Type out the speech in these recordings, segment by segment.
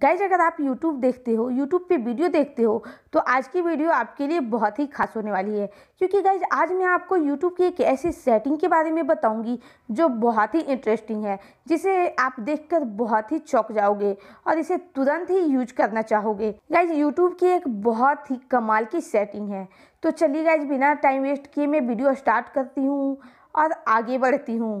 guys अगर आप YouTube देखते हो YouTube पे वीडियो देखते हो तो आज की वीडियो आपके लिए बहुत ही खास होने वाली है क्योंकि गाइज आज मैं आपको YouTube की एक ऐसी सेटिंग के बारे में बताऊंगी जो बहुत ही इंटरेस्टिंग है जिसे आप देखकर बहुत ही चौंक जाओगे और इसे तुरंत ही यूज करना चाहोगे गाइज YouTube की एक बहुत ही कमाल की सेटिंग है तो चलिए गाइज बिना टाइम वेस्ट किए मैं वीडियो स्टार्ट करती हूँ और आगे बढ़ती हूँ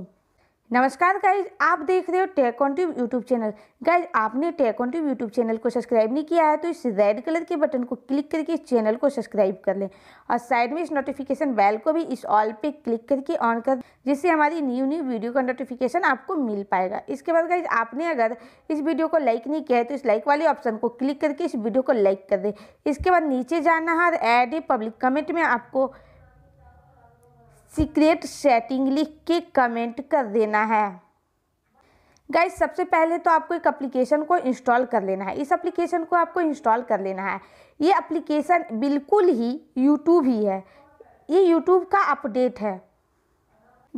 नमस्कार गाइज आप देख रहे हो tech on tube YouTube channel guys आपने tech on tube YouTube channel को सब्सक्राइब नहीं किया है तो इस रेड कलर के बटन को क्लिक करके इस चैनल को सब्सक्राइब कर लें और साइड में इस नोटिफिकेशन बेल को भी इस ऑल पे क्लिक करके ऑन कर जिससे हमारी न्यू न्यू वीडियो का नोटिफिकेशन आपको मिल पाएगा इसके बाद गाइज आपने अगर इस वीडियो को लाइक नहीं किया है तो इस लाइक वाले ऑप्शन को क्लिक करके इस वीडियो को लाइक कर दें इसके बाद नीचे जाना है और एड ए पब्लिक कमेंट में आपको सीक्रेट सेटिंग लिख के कमेंट कर देना है गाइज सबसे पहले तो आपको एक एप्लीकेशन को इंस्टॉल कर लेना है इस एप्लीकेशन को आपको इंस्टॉल कर लेना है ये एप्लीकेशन बिल्कुल ही यूट्यूब ही है ये यूट्यूब का अपडेट है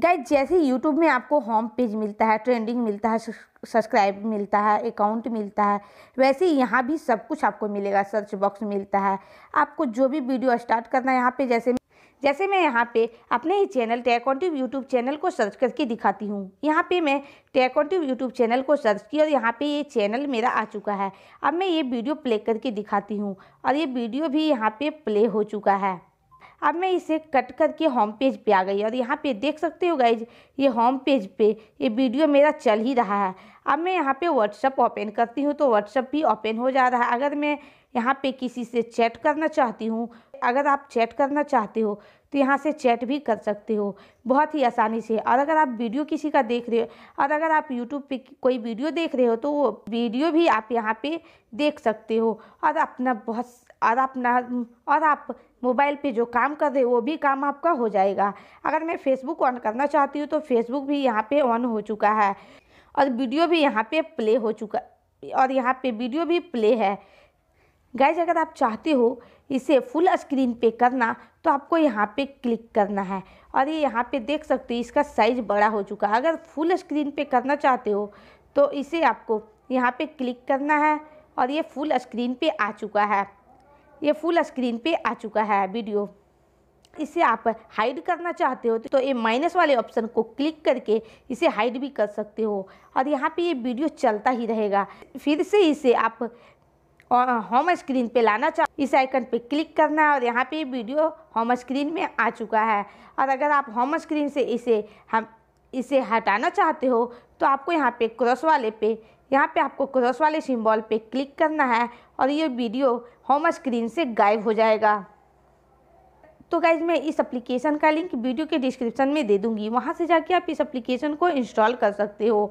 गाइज जैसे यूट्यूब में आपको होम पेज मिलता है ट्रेंडिंग मिलता है सब्सक्राइब मिलता है अकाउंट मिलता है वैसे यहाँ भी सब कुछ आपको मिलेगा सर्च बॉक्स मिलता है आपको जो भी वीडियो स्टार्ट करना है यहाँ पर जैसे जैसे मैं यहाँ पे अपने ही चैनल टेकॉन्टिव यूट्यूब चैनल को सर्च करके दिखाती हूँ यहाँ पे मैं टेकॉन्टिव यूट्यूब चैनल को सर्च किया और यहाँ पे ये चैनल मेरा आ चुका है अब मैं ये वीडियो प्ले करके दिखाती हूँ और ये वीडियो भी यहाँ पे प्ले हो चुका है अब मैं इसे कट करके होम पेज पे आ गई और यहाँ पे देख सकते हो गाइज ये होम पेज पे ये वीडियो मेरा चल ही रहा है अब मैं यहाँ पे व्हाट्सअप ओपन करती हूँ तो व्हाट्सअप भी ओपन हो जा रहा है अगर मैं यहाँ पे किसी से चैट करना चाहती हूँ अगर आप चैट करना चाहते हो तो यहाँ से चैट भी कर सकते हो बहुत ही आसानी से और अगर आप वीडियो किसी का देख रहे हो और अगर आप यूट्यूब पे कोई वीडियो देख रहे हो तो वो वीडियो भी आप यहाँ पे देख सकते हो और अपना बहुत और अपना और आप मोबाइल पे जो काम कर रहे हो वो भी काम आपका हो जाएगा अगर मैं फेसबुक ऑन करना चाहती हूँ तो फेसबुक भी यहाँ पे ऑन हो चुका है और वीडियो भी यहाँ पर प्ले हो चुका और यहाँ पर वीडियो भी प्ले है गाइज अगर आप चाहते हो इसे फुल स्क्रीन पे करना तो आपको यहाँ पे क्लिक करना है और ये यहाँ पे देख सकते हो इसका साइज़ बड़ा हो चुका है अगर फुल स्क्रीन पे करना चाहते हो तो इसे आपको यहाँ पे क्लिक करना है और ये फुल स्क्रीन पे आ चुका है ये फुल स्क्रीन पे आ चुका है वीडियो इसे आप हाइड करना चाहते हो तो ये माइनस वाले ऑप्शन को क्लिक करके इसे हाइड भी कर सकते हो और यहाँ पे ये वीडियो चलता ही रहेगा फिर से इसे आप और होम स्क्रीन पे लाना चाहो इस आइकन पे क्लिक करना है और यहाँ पे वीडियो होम स्क्रीन में आ चुका है और अगर आप होम स्क्रीन से इसे हम इसे हटाना चाहते हो तो आपको यहाँ पे क्रॉस वाले पे यहाँ पे आपको क्रॉस वाले सिंबल पे क्लिक करना है और ये वीडियो होम स्क्रीन से गायब हो जाएगा तो गाइज मैं इस एप्लीकेशन का लिंक वीडियो के डिस्क्रिप्शन में दे दूँगी वहाँ से जाके आप इस एप्लीकेशन को इंस्टॉल कर सकते हो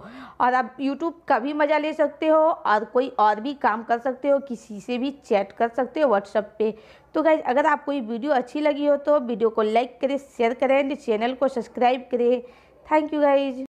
और आप यूट्यूब का भी मज़ा ले सकते हो और कोई और भी काम कर सकते हो किसी से भी चैट कर सकते हो व्हाट्सअप पे तो गाइज अगर आपको ये वीडियो अच्छी लगी हो तो वीडियो को लाइक करें शेयर करें एंड चैनल को सब्सक्राइब करें थैंक यू गाइज